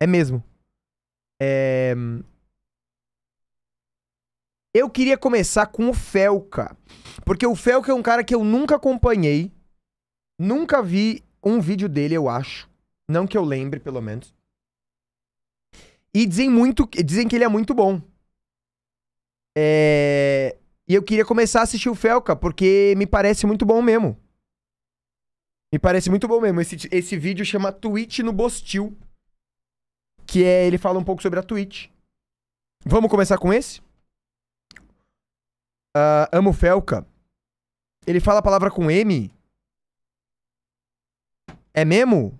É mesmo. É... Eu queria começar com o Felca. Porque o Felca é um cara que eu nunca acompanhei. Nunca vi um vídeo dele, eu acho. Não que eu lembre, pelo menos. E dizem muito, dizem que ele é muito bom. É... E eu queria começar a assistir o Felca, porque me parece muito bom mesmo. Me parece muito bom mesmo. Esse, esse vídeo chama Twitch no Bostil que é ele fala um pouco sobre a Twitch. Vamos começar com esse? Uh, amo Felca. Ele fala a palavra com M. É mesmo?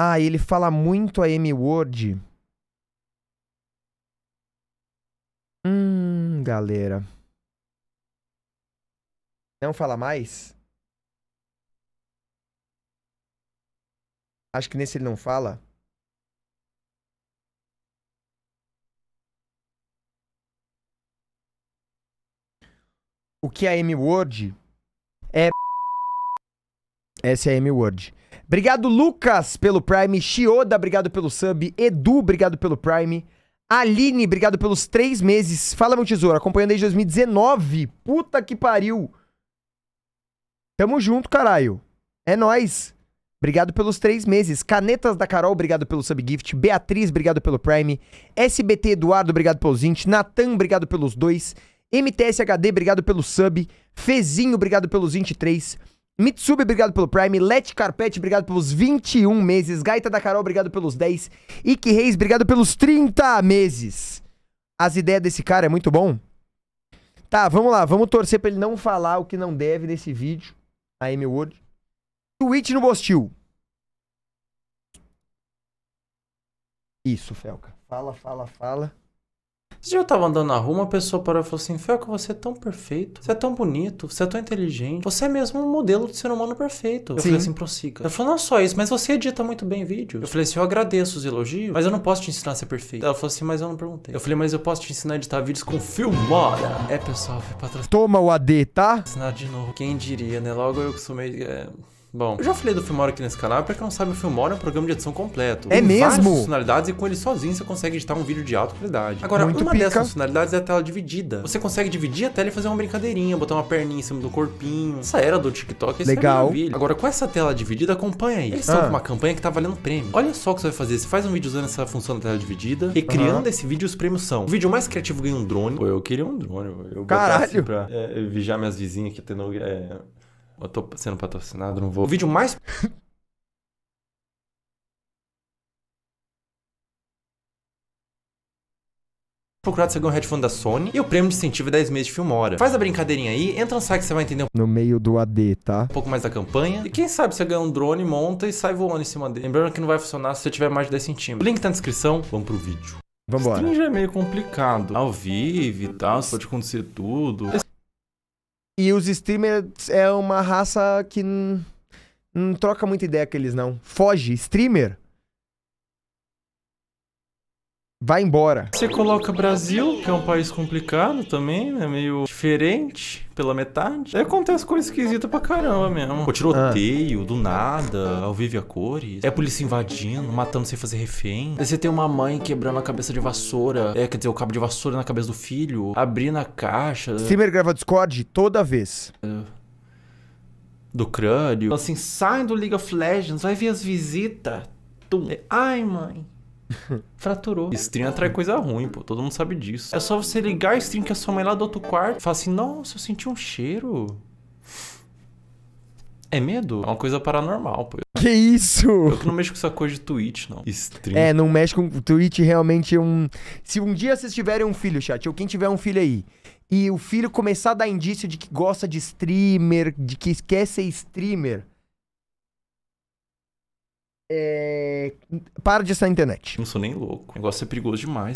Ah, ele fala muito a M-word. Hum, galera. Não fala mais? Acho que nesse ele não fala. o que é M-Word é. Essa é a M-Word. Obrigado, Lucas, pelo Prime. Shioda, obrigado pelo sub. Edu, obrigado pelo Prime. Aline, obrigado pelos três meses. Fala, meu tesouro. Acompanhando desde 2019. Puta que pariu. Tamo junto, caralho. É nós. Obrigado pelos três meses. Canetas da Carol, obrigado pelo subgift. Beatriz, obrigado pelo Prime. SBT Eduardo, obrigado pelos 20. Natan, obrigado pelos dois. MTSHD, obrigado pelo sub. Fezinho, obrigado pelos 23. Mitsubi, obrigado pelo Prime. Let Carpete, obrigado pelos 21 meses. Gaita da Carol, obrigado pelos 10. Ike Reis, obrigado pelos 30 meses. As ideias desse cara é muito bom. Tá, vamos lá. Vamos torcer pra ele não falar o que não deve nesse vídeo. A M Word. Twitch no Bostil. Isso, Felca. Fala, fala, fala. Você eu tava andando na rua, uma pessoa parou e falou assim: que você é tão perfeito, você é tão bonito, você é tão inteligente, você é mesmo um modelo de ser humano perfeito. Eu Sim. falei assim: prossiga. Ela falou: não só isso, mas você edita muito bem vídeos. Eu falei assim: eu agradeço os elogios, mas eu não posso te ensinar a ser perfeito. Ela falou assim: mas eu não perguntei. Eu falei: mas eu posso te ensinar a editar vídeos com Filmora. É, pessoal, foi é patrocinado. Toma o AD, tá? Ensinar de novo. Quem diria, né? Logo eu costumei. É... Bom, eu já falei do Filmora aqui nesse canal, pra quem não sabe, o Filmora é um programa de edição completo. É Tem mesmo? várias funcionalidades e com ele sozinho você consegue editar um vídeo de alta qualidade. Agora, Muito uma pica. dessas funcionalidades é a tela dividida. Você consegue dividir a tela e fazer uma brincadeirinha, botar uma perninha em cima do corpinho. Essa era do TikTok, esse é Legal. Agora, com essa tela dividida, acompanha aí. Eles estão ah. com uma campanha que tá valendo prêmio. Olha só o que você vai fazer. Você faz um vídeo usando essa função da tela dividida e criando esse vídeo, os prêmios são. O vídeo mais criativo ganha um drone. Pô, eu queria um drone. Eu Caralho! pra é, vigiar minhas vizinhas que tendo... É, eu tô sendo patrocinado, não vou. O vídeo mais. Procurado você ganha um headphone da Sony e o prêmio de incentivo é 10 meses de filmora. Faz a brincadeirinha aí, entra no site que você vai entender no meio do AD, tá? Um pouco mais da campanha. E quem sabe você ganha um drone, monta e sai voando em cima dele. Lembrando que não vai funcionar se você tiver mais de 10 centímetros. Link tá na descrição, vamos pro vídeo. Vambora. Stream já é meio complicado. Ao vivo e tal, pode acontecer tudo. E os streamers é uma raça que não troca muita ideia com eles, não. Foge. Streamer vai embora. Você coloca Brasil, que é um país complicado também, né? Meio diferente pela metade. Aí acontece coisa esquisita pra caramba mesmo. O tiroteio, ah. do nada, ao vivo a cores. É a polícia invadindo, matando sem fazer refém. Aí você tem uma mãe quebrando a cabeça de vassoura. É, quer dizer, o cabo de vassoura na cabeça do filho. Abrindo a caixa. Steamer grava Discord toda vez. É do crânio. Assim, sai do League of Legends, vai ver as visitas. Ai, mãe. Fraturou. Stream atrai coisa ruim, pô. Todo mundo sabe disso. É só você ligar a stream que a sua mãe é lá do outro quarto fala assim: Nossa, eu senti um cheiro. É medo? É uma coisa paranormal, pô. Que isso? Eu que não mexo com essa coisa de Twitch, não. Stream. É, não mexe com Twitch, realmente é um... Se um dia vocês tiverem um filho, chat, ou quem tiver um filho aí, e o filho começar a dar indício de que gosta de streamer, de que quer ser streamer, é... Para de estar na internet. Não sou nem louco. O negócio é perigoso demais.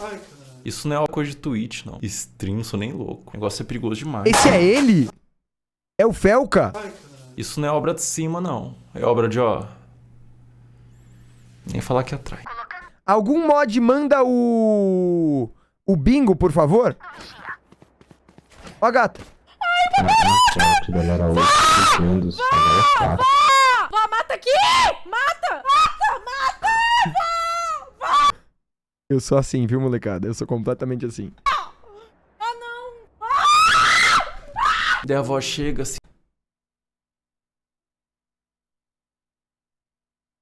Ai, Isso não é uma coisa de tweet, não. Stream, não sou nem louco. O negócio é perigoso demais. Esse é ele? É o Felca? Ai, Isso não é obra de cima, não. É obra de, ó... Nem falar que atrás. Algum mod manda o... O bingo, por favor? Ó gato. gata. Ai, galera, 8 segundos. Agora é 4 aqui! Mata! Mata! Mata! Vá! Vá! Eu sou assim, viu, molecada? Eu sou completamente assim. Ah, ah não! Ah! Ah! Daí a avó chega assim.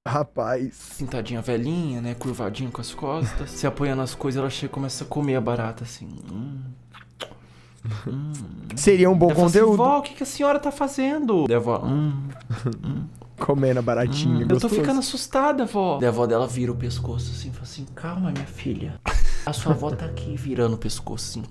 Rapaz. Sentadinha velhinha, né? Curvadinha com as costas. se apoiando nas coisas, ela chega e começa a comer a barata assim. Hum. Hum. hum. Seria um bom Daí assim, conteúdo. Assim, vó, o que, que a senhora tá fazendo? Daí a avó. Hum. hum. hum comendo baratinho. Hum, ah, eu tô ficando assustada, vó. E a avó dela vira o pescoço assim, fala assim: calma, minha filha. A sua avó tá aqui virando o pescoço assim.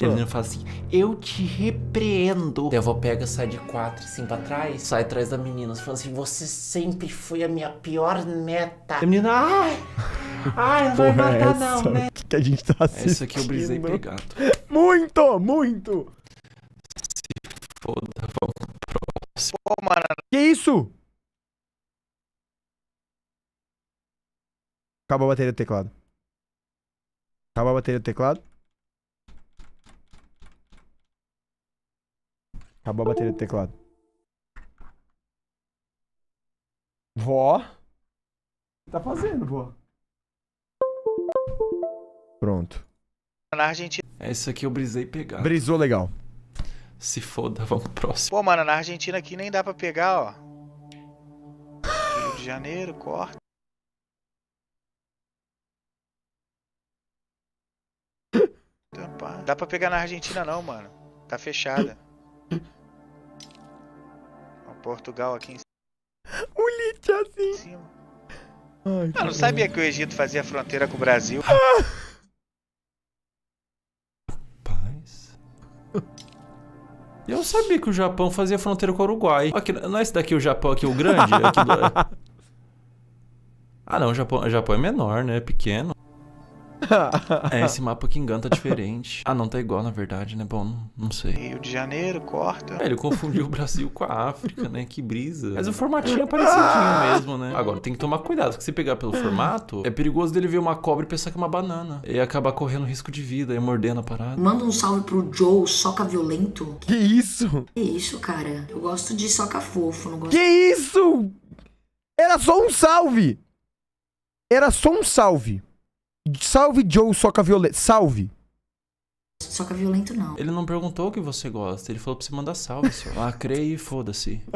E a menina fala assim: Eu te repreendo. Daí a avó pega, sai de quatro assim pra trás, sai atrás da menina, falando assim: Você sempre foi a minha pior neta. E a menina, ai, ai, não vai matar é não, né? que a gente tá assim? Isso aqui eu brisei pegado. Muito, muito! Se foda, vó. Pô, mano. Que isso? Acaba a bateria do teclado. Acaba a bateria do teclado. Acabou a bateria do teclado. Vó? Tá fazendo, vó? Pronto. Na Argentina. isso é, aqui eu brisei pegar. Brisou legal. Se foda, vamos pro próximo. Pô, mano, na Argentina aqui nem dá pra pegar, ó. Rio de Janeiro, corta. dá pra pegar na Argentina não, mano. Tá fechada. Ó, Portugal aqui em O lit assim. cima. Ai, eu não sabia que o Egito fazia fronteira com o Brasil. Rapaz. Ah! Eu sabia que o Japão fazia fronteira com o Uruguai. Aqui, não é esse daqui o Japão aqui, o grande? É aqui do... Ah não, o Japão, o Japão é menor, né? É pequeno. é, esse mapa que enganta diferente. Ah, não tá igual, na verdade, né? Bom, não sei. Rio de Janeiro, corta. É, ele confundiu o Brasil com a África, né? Que brisa. Mas o formatinho é parecidinho mesmo, né? Agora, tem que tomar cuidado, porque se pegar pelo formato, é perigoso dele ver uma cobra e pensar que é uma banana. E acabar correndo risco de vida e mordendo a parada. Manda um salve pro Joe, soca violento. Que isso? Que isso, cara? Eu gosto de soca fofo, não gosto. Que isso? Era só um salve! Era só um salve. Salve Joe Soca Violento. Salve. Soca Violento não. Ele não perguntou o que você gosta. Ele falou pra você mandar salve, só. Lacrei ah, e foda-se.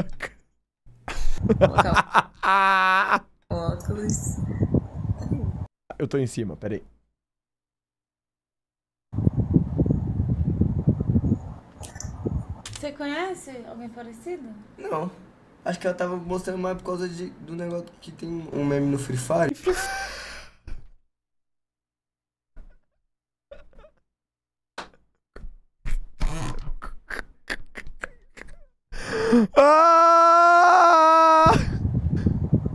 Óculos. Eu tô em cima, peraí. Você conhece alguém parecido? Não. Acho que ela tava mostrando mais por causa de, do negócio que tem um meme no Free Fire. Ah!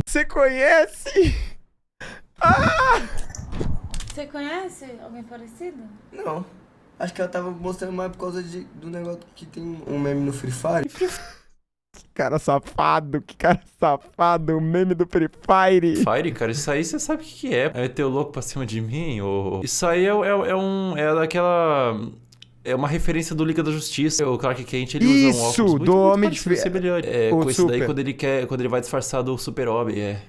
Você conhece? Ah! Você conhece alguém parecido? Não. Acho que ela tava mostrando mais por causa de, do negócio que tem um meme no Free Fire. Que cara safado, que cara safado, o meme do Free Fire. Fire, cara, isso aí você sabe o que, que é. É ter o louco pra cima de mim, ou... Isso aí é, é, é um... É daquela é uma referência do Liga da Justiça. O Clark Kent ele Isso, usa um óculos muito, do muito homem de... semelhante. É, é, o com isso daí quando ele quer, quando ele vai disfarçar do Super Homem, é.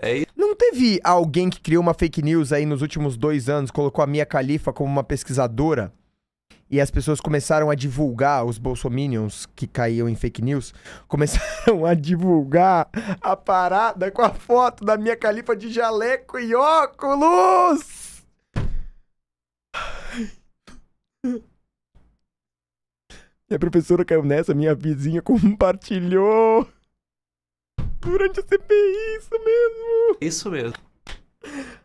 É isso. Não teve alguém que criou uma fake news aí nos últimos dois anos, colocou a Mia Khalifa como uma pesquisadora e as pessoas começaram a divulgar, os bolsominions que caíam em fake news, começaram a divulgar a parada com a foto da minha califa de jaleco e óculos! A professora caiu nessa, minha vizinha compartilhou. Durante a CPI, isso mesmo. Isso mesmo.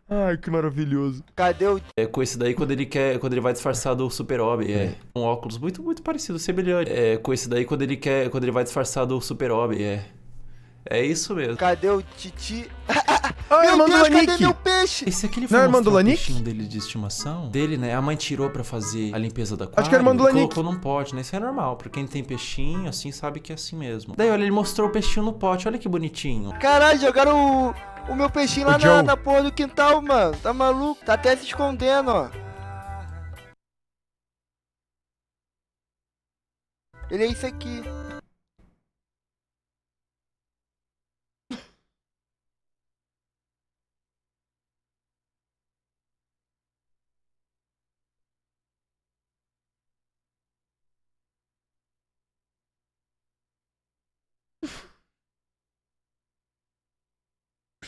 Ai, que maravilhoso. Cadê o. É com esse daí quando ele quer. Quando ele vai disfarçar do super-homem. É. Um óculos muito, muito parecido, semelhante. É com esse daí quando ele quer. Quando ele vai disfarçar do super-homem. É. É isso mesmo. Cadê o Titi? Ah, meu Deus, cadê meu peixe? Esse aqui ele é foi não, irmão do o dele de estimação. Dele, né? A mãe tirou pra fazer a limpeza da aquário. Acho que é irmão do Lanique. Colocou num pote, né? Isso é normal. Pra quem tem peixinho, assim, sabe que é assim mesmo. Daí, olha, ele mostrou o peixinho no pote. Olha que bonitinho. Caralho, jogaram o, o meu peixinho lá na, na porra do quintal, mano. Tá maluco? Tá até se escondendo, ó. Ele é isso aqui.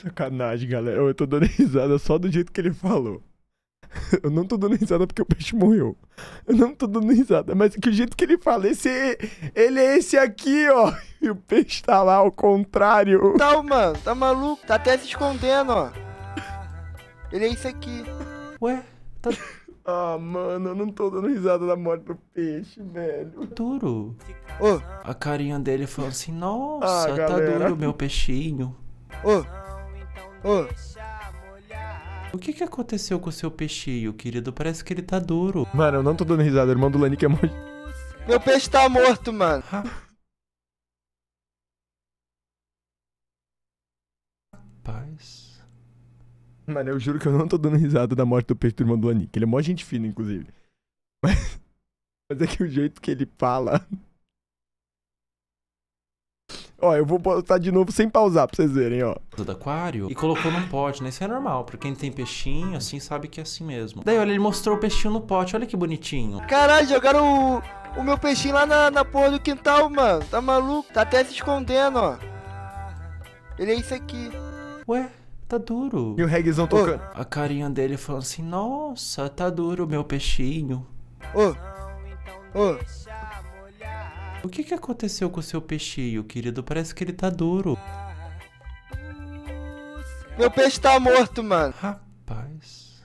Sacanagem, galera. Eu tô dando risada só do jeito que ele falou. Eu não tô dando risada porque o peixe morreu. Eu não tô dando risada, mas que o jeito que ele fala, esse, ele é esse aqui, ó. E o peixe tá lá ao contrário. Tá, mano, tá maluco? Tá até se escondendo, ó. Ele é esse aqui. Ué, tá. Ah, mano, eu não tô dando risada da morte do peixe, velho. Duro. Oh. A carinha dele falou assim: ah, Nossa, ah, tá duro, meu peixinho. Oh. O que que aconteceu com o seu peixinho, querido? Parece que ele tá duro. Mano, eu não tô dando risada. O irmão do Lanik é morto. Meu peixe tá morto, mano. Ah. Rapaz. Mano, eu juro que eu não tô dando risada da morte do peixe do irmão do Lanik. Ele é mó gente fina, inclusive. Mas, mas é que o jeito que ele fala. Ó, eu vou botar de novo sem pausar pra vocês verem, ó. Do aquário e colocou num pote, né? Isso é normal. Pra quem tem peixinho, assim, sabe que é assim mesmo. Daí, olha, ele mostrou o peixinho no pote. Olha que bonitinho. Caralho, jogaram o, o meu peixinho lá na, na porra do quintal, mano. Tá maluco? Tá até se escondendo, ó. Ele é isso aqui. Ué? tá duro. E o reggaezão tocando. Oh. A carinha dele falando assim, nossa, tá duro o meu peixinho. Ô, oh. ô, oh. O que, que aconteceu com o seu peixinho, querido? Parece que ele tá duro. Meu peixe tá morto, mano. Rapaz.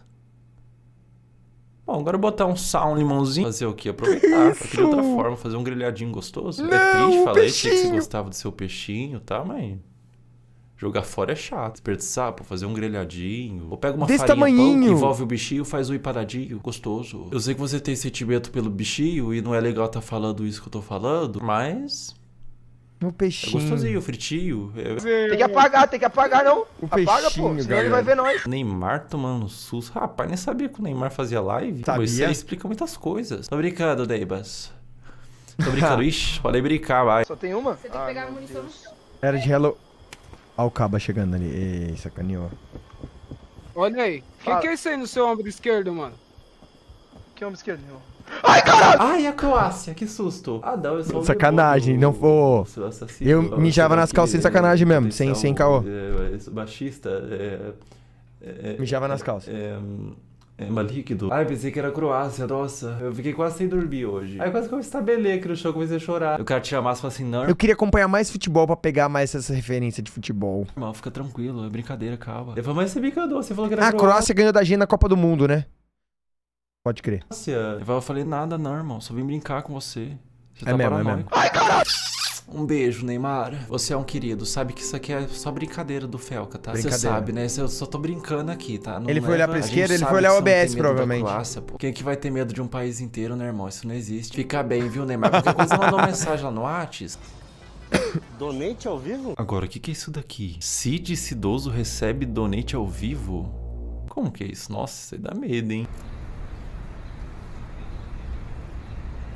Bom, agora botar um sal, um limãozinho. Fazer o quê? Aproveitar. Isso. de outra forma, fazer um grelhadinho gostoso. É Não, é triste falar que você gostava do seu peixinho, tá, mãe? Jogar fora é chato. Desperdiçar pra fazer um grelhadinho. Ou pega uma Desse farinha Pão, envolve o bichinho, faz um empanadinho gostoso. Eu sei que você tem sentimento pelo bichinho e não é legal tá falando isso que eu tô falando, mas... O é peixinho. É gostosinho, fritinho. É... Tem que apagar, tem que apagar, não. O Apaga, peixinho, pô, senão ele vai ver nós. Neymar tomando susto. Rapaz, nem sabia que o Neymar fazia live. Sabia? Mas isso explica muitas coisas. Tô brincando, Neibas. Tô brincando. Ixi, falei brincar, vai. Só tem uma? Você tem que pegar a munição no Era de Hello... Olha o caba chegando ali. Ei, sacaneou. Olha aí. O que, ah. que é isso aí no seu ombro esquerdo, mano? Que ombro esquerdo, meu? Ai, caralho! Ai, a Croácia, que susto. Ah, não, eu sou Sacanagem, não foi. Eu mijava nas calças sem sacanagem mesmo, sem, sem caô. Baixista, é, é, é, é... Mijava nas calças. É... É, mas líquido. Ai, pensei que era Croácia, nossa. Eu fiquei quase sem dormir hoje. Aí quase que eu estabelei aqui no show, comecei a chorar. Eu quero te chamar e falar assim, não. Eu queria acompanhar mais futebol pra pegar mais essa referência de futebol. Irmão, fica tranquilo, é brincadeira, calma. Eu falei, mas você brincador, você falou que era ah, Croácia. A Croácia ganhou da Gina na Copa do Mundo, né? Pode crer. Croácia. Eu falei, nada não, irmão, só vim brincar com você. Você é tá mesmo, é paranoico. É mesmo. Ai, caralho! Um beijo, Neymar. Você é um querido. Sabe que isso aqui é só brincadeira do Felca, tá? Você sabe, né? Eu só tô brincando aqui, tá? Não ele leva... foi olhar pra esquerda, ele foi olhar o OBS, provavelmente. Croácia, Quem é que vai ter medo de um país inteiro, né, irmão? Isso não existe. Fica bem, viu, Neymar? quando coisa mandou mensagem lá no Whats. donate ao vivo? Agora, o que, que é isso daqui? Cid Cidoso recebe donate ao vivo? Como que é isso? Nossa, isso aí dá medo, hein?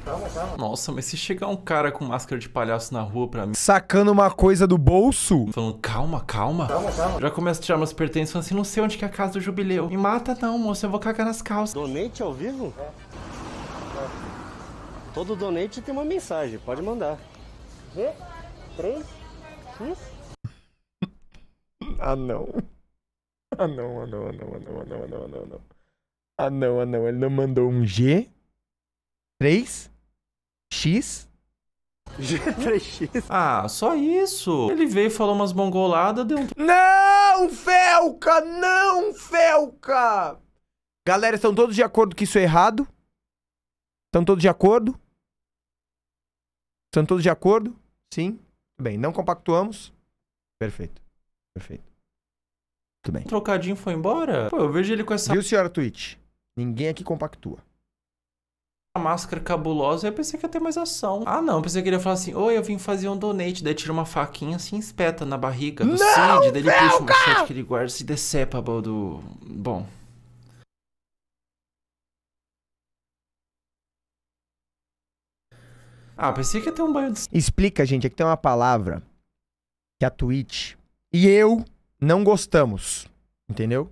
calma, calma. Nossa, mas se chegar um cara com máscara de palhaço na rua pra mim... Sacando uma coisa do bolso? Falando, calma, calma. Calma, calma. Já começo a tirar meus pertences, falando assim, não sei onde que é a casa do Jubileu. Me mata não, moço, eu vou cagar nas calças. Donate ao vivo? É. é. Todo donate tem uma mensagem, pode mandar. G, 3, Ah, não. Ah não, ah não, ah não, ah não, ah não, ah não, ah não, ah não. Ah não, ah não, ele não mandou um G? 3? X? G3X. Ah, só isso. Ele veio, falou umas bongoladas, deu um... Não, Felca! Não, Felca! Galera, estão todos de acordo que isso é errado? Estão todos de acordo? Estão todos de acordo? Sim. Bem, não compactuamos. Perfeito. Perfeito. Tudo bem. O trocadinho foi embora? Pô, eu vejo ele com essa... Viu, senhora Twitch? Ninguém aqui compactua máscara cabulosa, eu pensei que ia ter mais ação. Ah, não, eu pensei que ele ia falar assim: Oi, eu vim fazer um donate. Daí tira uma faquinha assim, espeta na barriga do não, Cid, daí ele puxa o machete que ele guarda se decepa do. Bom. Ah, pensei que ia ter um banho de. Explica, gente, é que tem uma palavra que a Twitch e eu não gostamos. Entendeu?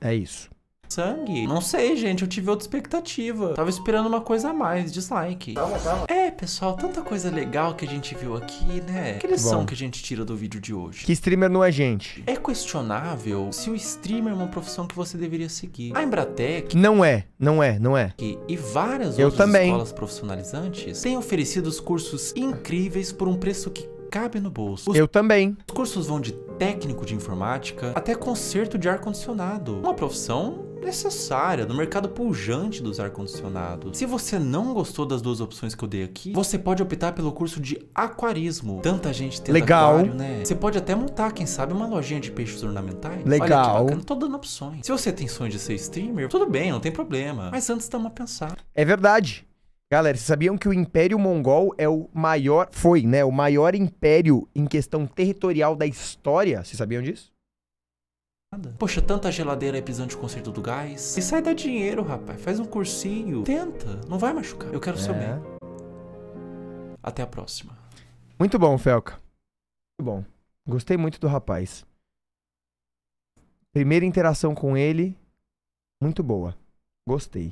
É isso sangue? Não sei, gente, eu tive outra expectativa. Tava esperando uma coisa a mais, dislike. Calma, calma. É, pessoal, tanta coisa legal que a gente viu aqui, né? Que lição Bom. que a gente tira do vídeo de hoje? Que streamer não é gente. É questionável se o streamer é uma profissão que você deveria seguir. A Embratec... Não é, não é, não é. e várias eu outras também. escolas profissionalizantes têm oferecido os cursos incríveis por um preço que cabe no bolso. Os... Eu também. Os cursos vão de técnico de informática até conserto de ar-condicionado. Uma profissão necessária no mercado pujante dos ar-condicionados. Se você não gostou das duas opções que eu dei aqui, você pode optar pelo curso de aquarismo. Tanta gente tem Legal. aquário, né? Você pode até montar, quem sabe, uma lojinha de peixes ornamentais. Legal. Olha tô dando opções. Se você tem sonho de ser streamer, tudo bem, não tem problema. Mas antes dá uma pensar É verdade. Galera, vocês sabiam que o Império Mongol é o maior, foi, né, o maior império em questão territorial da história? Vocês sabiam disso? Poxa, tanta geladeira é pisando de conserto do gás. E sai da dinheiro, rapaz. Faz um cursinho. Tenta, não vai machucar. Eu quero é. seu bem. Até a próxima. Muito bom, Felca. Muito bom. Gostei muito do rapaz. Primeira interação com ele, muito boa. Gostei.